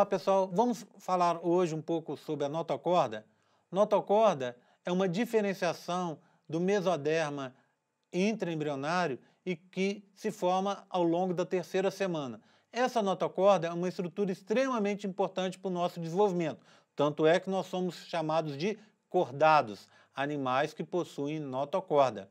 Olá pessoal, vamos falar hoje um pouco sobre a notocorda. Notocorda é uma diferenciação do mesoderma intraembrionário e que se forma ao longo da terceira semana. Essa notocorda é uma estrutura extremamente importante para o nosso desenvolvimento, tanto é que nós somos chamados de cordados, animais que possuem notocorda.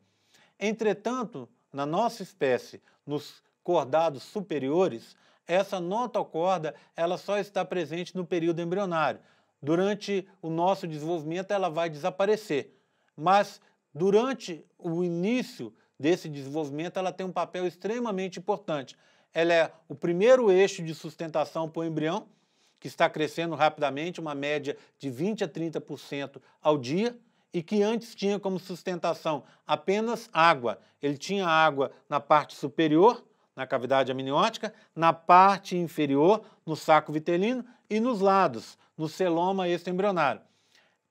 Entretanto, na nossa espécie, nos cordados superiores, essa notocorda, ela só está presente no período embrionário. Durante o nosso desenvolvimento, ela vai desaparecer. Mas durante o início desse desenvolvimento, ela tem um papel extremamente importante. Ela é o primeiro eixo de sustentação para o embrião, que está crescendo rapidamente, uma média de 20 a 30% ao dia, e que antes tinha como sustentação apenas água. Ele tinha água na parte superior na cavidade amniótica, na parte inferior, no saco vitelino e nos lados, no celoma extembrionário.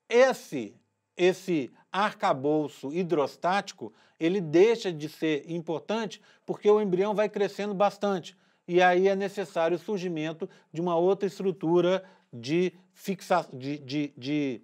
Esse esse arcabouço hidrostático, ele deixa de ser importante porque o embrião vai crescendo bastante e aí é necessário o surgimento de uma outra estrutura de fixação, de, de, de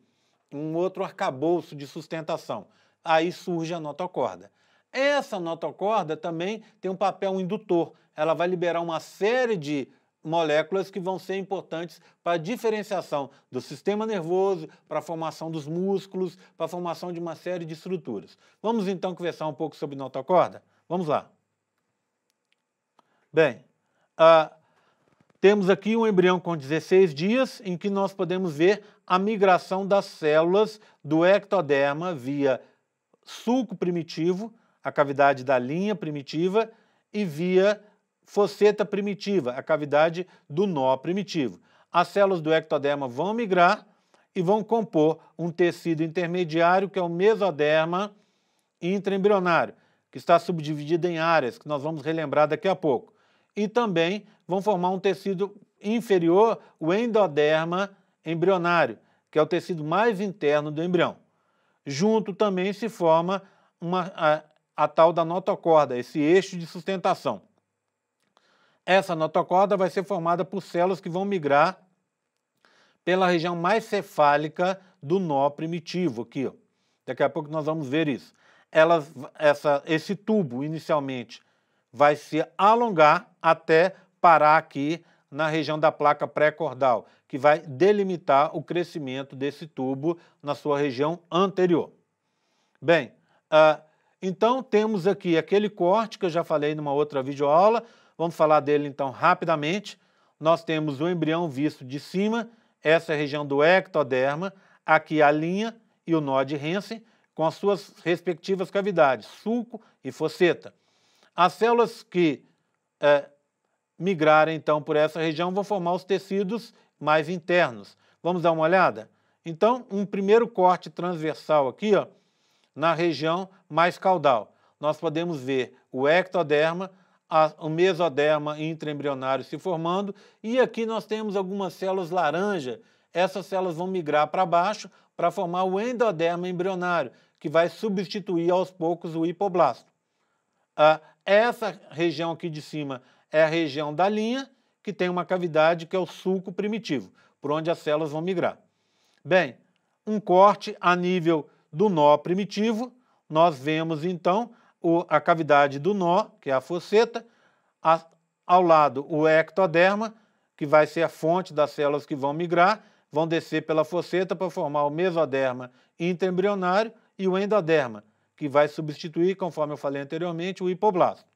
um outro arcabouço de sustentação. Aí surge a notocorda. Essa notocorda também tem um papel indutor. Ela vai liberar uma série de moléculas que vão ser importantes para a diferenciação do sistema nervoso, para a formação dos músculos, para a formação de uma série de estruturas. Vamos então conversar um pouco sobre notocorda? Vamos lá. Bem, ah, temos aqui um embrião com 16 dias em que nós podemos ver a migração das células do ectoderma via sulco primitivo a cavidade da linha primitiva, e via fosseta primitiva, a cavidade do nó primitivo. As células do ectoderma vão migrar e vão compor um tecido intermediário, que é o mesoderma intraembrionário, que está subdividido em áreas, que nós vamos relembrar daqui a pouco. E também vão formar um tecido inferior, o endoderma embrionário, que é o tecido mais interno do embrião. Junto também se forma uma, a tal da notocorda, esse eixo de sustentação. Essa notocorda vai ser formada por células que vão migrar pela região mais cefálica do nó primitivo, aqui. Ó. Daqui a pouco nós vamos ver isso. Elas, essa, esse tubo, inicialmente, vai se alongar até parar aqui na região da placa pré-cordal, que vai delimitar o crescimento desse tubo na sua região anterior. Bem, uh, então, temos aqui aquele corte que eu já falei numa outra videoaula, vamos falar dele então rapidamente. Nós temos o embrião visto de cima, essa é a região do ectoderma, aqui a linha e o nó de Hansen, com as suas respectivas cavidades, sulco e fosseta. As células que é, migrarem então por essa região vão formar os tecidos mais internos. Vamos dar uma olhada? Então, um primeiro corte transversal aqui, ó, na região mais caudal. Nós podemos ver o ectoderma, a, o mesoderma intraembrionário se formando e aqui nós temos algumas células laranja. Essas células vão migrar para baixo para formar o endoderma embrionário, que vai substituir aos poucos o hipoblasto. Ah, essa região aqui de cima é a região da linha, que tem uma cavidade que é o sulco primitivo, por onde as células vão migrar. Bem, um corte a nível do nó primitivo, nós vemos então o, a cavidade do nó, que é a fosseta, a, ao lado o ectoderma, que vai ser a fonte das células que vão migrar, vão descer pela fosseta para formar o mesoderma interembrionário e o endoderma, que vai substituir, conforme eu falei anteriormente, o hipoblasto.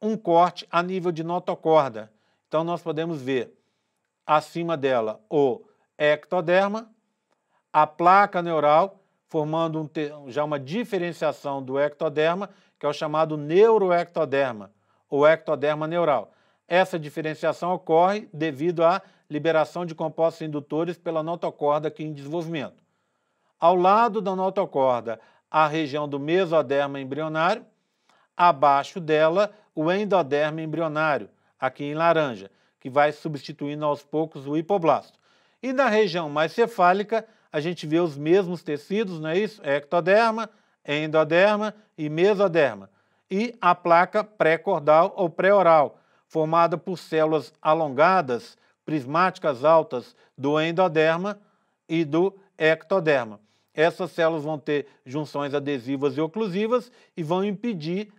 Um corte a nível de notocorda. Então nós podemos ver acima dela o ectoderma, a placa neural formando um, já uma diferenciação do ectoderma, que é o chamado neuroectoderma, ou ectoderma neural. Essa diferenciação ocorre devido à liberação de compostos indutores pela notocorda aqui em desenvolvimento. Ao lado da notocorda, a região do mesoderma embrionário, abaixo dela, o endoderma embrionário, aqui em laranja, que vai substituindo aos poucos o hipoblasto. E na região mais cefálica, a gente vê os mesmos tecidos, não é isso? Ectoderma, endoderma e mesoderma. E a placa pré-cordal ou pré-oral, formada por células alongadas, prismáticas altas do endoderma e do ectoderma. Essas células vão ter junções adesivas e oclusivas e vão impedir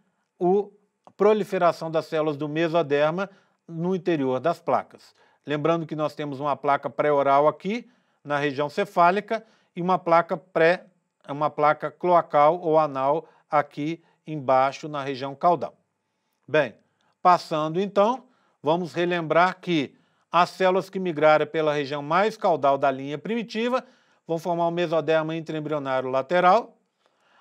a proliferação das células do mesoderma no interior das placas. Lembrando que nós temos uma placa pré-oral aqui, na região cefálica e uma placa pré, uma placa cloacal ou anal aqui embaixo na região caudal. Bem, passando então, vamos relembrar que as células que migraram pela região mais caudal da linha primitiva vão formar o mesoderma intraembrionário lateral.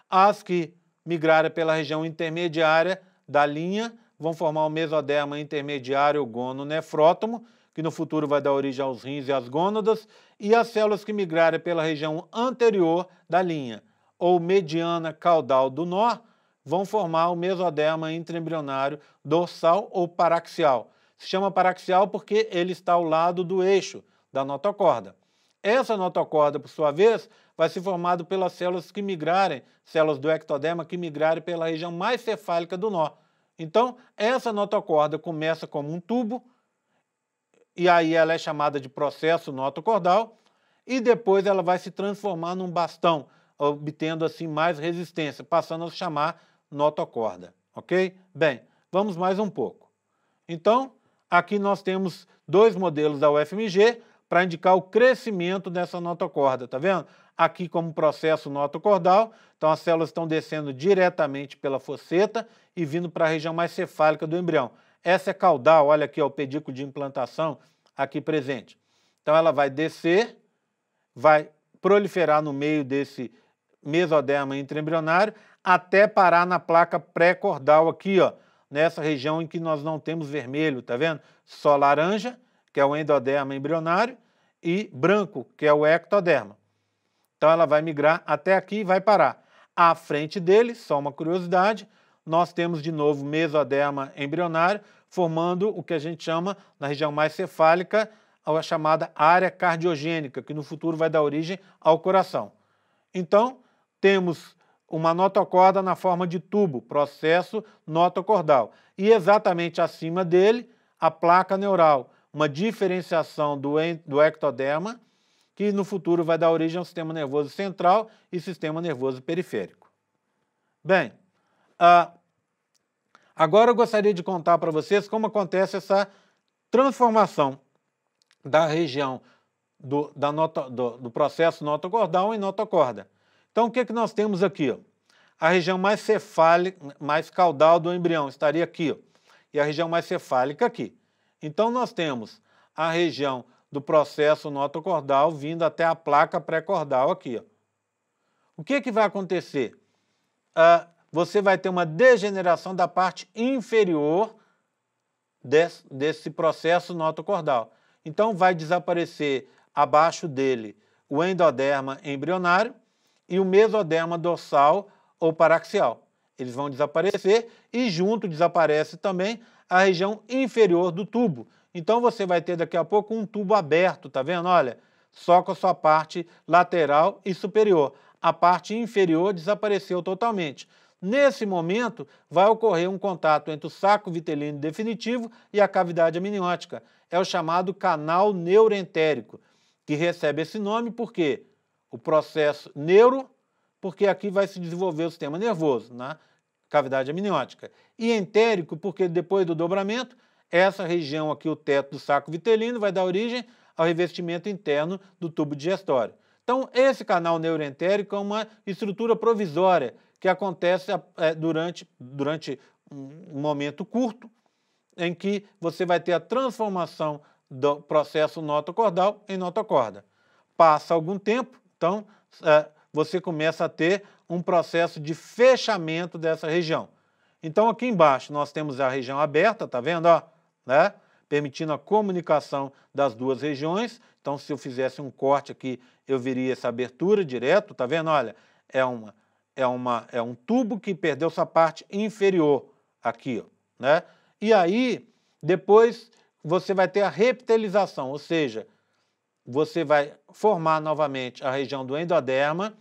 As que migraram pela região intermediária da linha vão formar o mesoderma intermediário gononefrótomo, que no futuro vai dar origem aos rins e às gônadas, e as células que migrarem pela região anterior da linha ou mediana caudal do nó vão formar o mesoderma intraembrionário dorsal ou paraxial. Se chama paraxial porque ele está ao lado do eixo da notocorda. Essa notocorda, por sua vez, vai ser formada pelas células que migrarem, células do ectoderma que migrarem pela região mais cefálica do nó. Então, essa notocorda começa como um tubo, e aí ela é chamada de processo notocordal e depois ela vai se transformar num bastão, obtendo assim mais resistência, passando a se chamar notocorda, ok? Bem, vamos mais um pouco. Então, aqui nós temos dois modelos da UFMG para indicar o crescimento dessa notocorda, tá vendo? Aqui como processo notocordal, então as células estão descendo diretamente pela fosseta e vindo para a região mais cefálica do embrião. Essa é caudal, olha aqui, ó, o pedículo de implantação aqui presente. Então ela vai descer, vai proliferar no meio desse mesoderma intraembrionário até parar na placa pré-cordal aqui, ó, nessa região em que nós não temos vermelho, tá vendo? Só laranja, que é o endoderma embrionário, e branco, que é o ectoderma. Então ela vai migrar até aqui e vai parar. À frente dele, só uma curiosidade, nós temos de novo mesoderma embrionário, formando o que a gente chama, na região mais cefálica, a chamada área cardiogênica, que no futuro vai dar origem ao coração. Então, temos uma notocorda na forma de tubo, processo notocordal, e exatamente acima dele, a placa neural, uma diferenciação do, do ectoderma, que no futuro vai dar origem ao sistema nervoso central e sistema nervoso periférico. Bem, a ah, Agora eu gostaria de contar para vocês como acontece essa transformação da região do, da nota, do, do processo notocordal em notocorda. Então, o que, é que nós temos aqui? A região mais cefálica, mais caudal do embrião estaria aqui, e a região mais cefálica aqui. Então, nós temos a região do processo notocordal vindo até a placa pré-cordal aqui. O que, é que vai acontecer? Ah, você vai ter uma degeneração da parte inferior desse, desse processo notocordal. Então, vai desaparecer abaixo dele o endoderma embrionário e o mesoderma dorsal ou paraxial. Eles vão desaparecer e junto desaparece também a região inferior do tubo. Então você vai ter daqui a pouco um tubo aberto, tá vendo? Olha, só com a sua parte lateral e superior. A parte inferior desapareceu totalmente. Nesse momento, vai ocorrer um contato entre o saco vitelino definitivo e a cavidade amniótica. É o chamado canal neuroentérico, que recebe esse nome porque o processo neuro, porque aqui vai se desenvolver o sistema nervoso, na né? cavidade amniótica. E entérico, porque depois do dobramento, essa região aqui, o teto do saco vitelino, vai dar origem ao revestimento interno do tubo digestório. Então, esse canal neuroentérico é uma estrutura provisória que acontece eh, durante, durante um momento curto, em que você vai ter a transformação do processo notocordal em notocorda. Passa algum tempo, então eh, você começa a ter um processo de fechamento dessa região. Então aqui embaixo nós temos a região aberta, tá vendo? Ó, né? Permitindo a comunicação das duas regiões. Então se eu fizesse um corte aqui, eu veria essa abertura direto, tá vendo? Olha, é uma é, uma, é um tubo que perdeu sua parte inferior aqui, né? E aí, depois você vai ter a reptilização, ou seja, você vai formar novamente a região do endoderma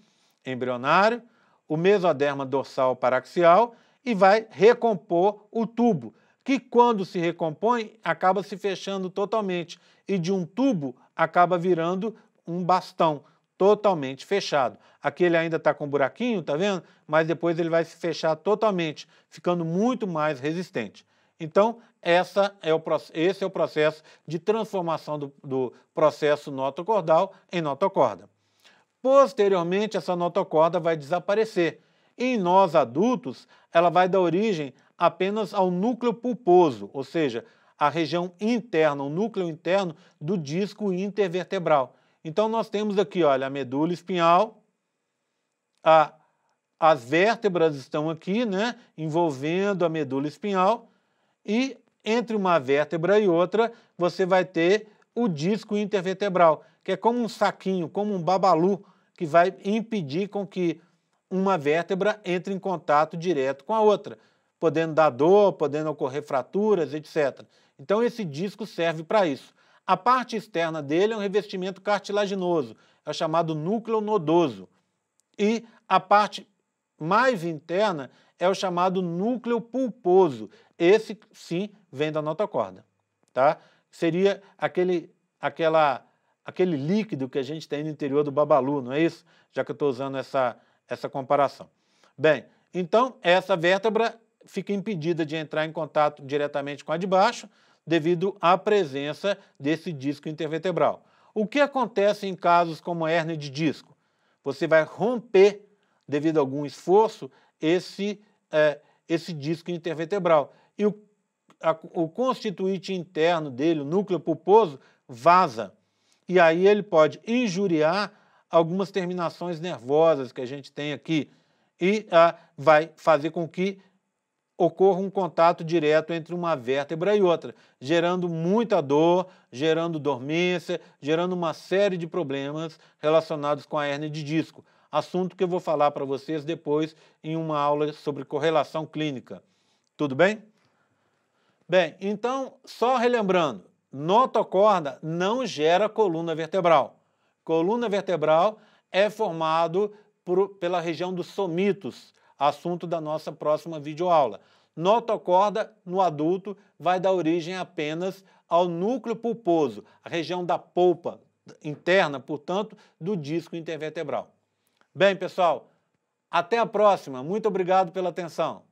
embrionário, o mesoderma dorsal paraxial e vai recompor o tubo, que quando se recompõe acaba se fechando totalmente e de um tubo acaba virando um bastão totalmente fechado. Aqui ele ainda está com um buraquinho, tá vendo? Mas depois ele vai se fechar totalmente, ficando muito mais resistente. Então, essa é o, esse é o processo de transformação do, do processo notocordal em notocorda. Posteriormente, essa notocorda vai desaparecer. Em nós adultos, ela vai dar origem apenas ao núcleo pulposo, ou seja, a região interna, o núcleo interno do disco intervertebral. Então nós temos aqui, olha, a medula espinhal, a, as vértebras estão aqui, né, envolvendo a medula espinhal, e entre uma vértebra e outra você vai ter o disco intervertebral, que é como um saquinho, como um babalu, que vai impedir com que uma vértebra entre em contato direto com a outra, podendo dar dor, podendo ocorrer fraturas, etc. Então esse disco serve para isso. A parte externa dele é um revestimento cartilaginoso, é chamado núcleo nodoso. E a parte mais interna é o chamado núcleo pulposo. Esse, sim, vem da notocorda. Tá? Seria aquele, aquela, aquele líquido que a gente tem no interior do babalu, não é isso? Já que eu estou usando essa, essa comparação. Bem, então essa vértebra fica impedida de entrar em contato diretamente com a de baixo, devido à presença desse disco intervertebral. O que acontece em casos como a hérnia de disco? Você vai romper, devido a algum esforço, esse, é, esse disco intervertebral. E o, a, o constituinte interno dele, o núcleo pulposo, vaza. E aí ele pode injuriar algumas terminações nervosas que a gente tem aqui e ah, vai fazer com que ocorra um contato direto entre uma vértebra e outra, gerando muita dor, gerando dormência, gerando uma série de problemas relacionados com a hernia de disco. Assunto que eu vou falar para vocês depois em uma aula sobre correlação clínica. Tudo bem? Bem, então, só relembrando, notocorda não gera coluna vertebral. Coluna vertebral é formado por, pela região dos somitos, assunto da nossa próxima videoaula. Notocorda no adulto vai dar origem apenas ao núcleo pulposo, a região da polpa interna, portanto, do disco intervertebral. Bem, pessoal, até a próxima. Muito obrigado pela atenção.